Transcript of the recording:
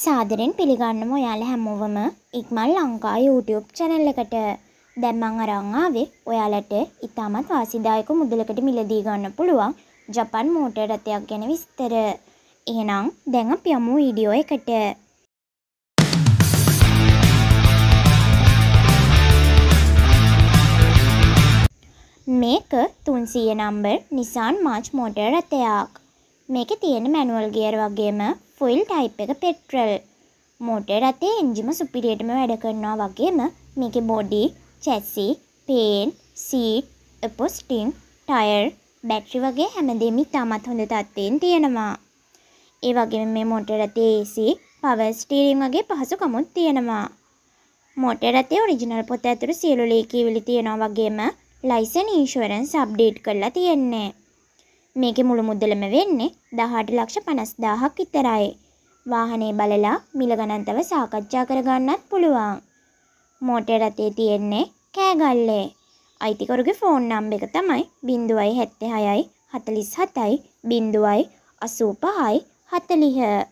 සාදරෙන් පිළිගන්නම ඔයාලා හැමෝවම ඉක්මන් Lanka YouTube channel එකට. දැන් මං අරන් ආවේ ඔයාලට ඉතාමත් වාසිදායක මුදලකට මිලදී ගන්න පුළුවන් ජපන් මෝටර් රථයක් ගැන විස්තර. එහෙනම් දැන් අපි යමු වීඩියෝ එකට. මේක 300 නම්බර් Nissan March මෝටර් රථයක්. මේකේ තියෙන මැනුවල් ගියර් වගේම ෆුල් ටයිප් එක පෙට්‍රල්. මෝටර් රථයේ එන්ජිම සුපිරියටම වැඩ කරනවා වගේම මේකේ බොඩි, චැසි, පේන්, සීට්, අපොස්ටින්, ටයර්, බැටරි වගේ හැමදේම ඉතාමත් හොඳ තත්ත්වයෙන් තියෙනවා. ඒ වගේම මේ මෝටර් රථයේ AC, පවර් ස්ටියරින් වගේ පහසුකමුත් තියෙනවා. මෝටර් රථයේ ඔරිජිනල් පොත ඇතුළු සියලු ලේකීවිලි තියෙනවා වගේම ලයිසන් ඉන්ෂුවරන්ස් අප්ඩේට් කරලා තියෙන්නේ. මේකේ මුළු මුදලම වෙන්නේ 18 ලක්ෂ 50000ක් විතරයි. වාහනේ බලලා මිල ගණන්තව සාකච්ඡා කරගන්නත් පුළුවන්. මෝටර් රථේ තියෙන්නේ කෑගල්ලේ. අයිතිකරුගේ ෆෝන් නම්බර එක තමයි 076යි 47යි 085යි 40.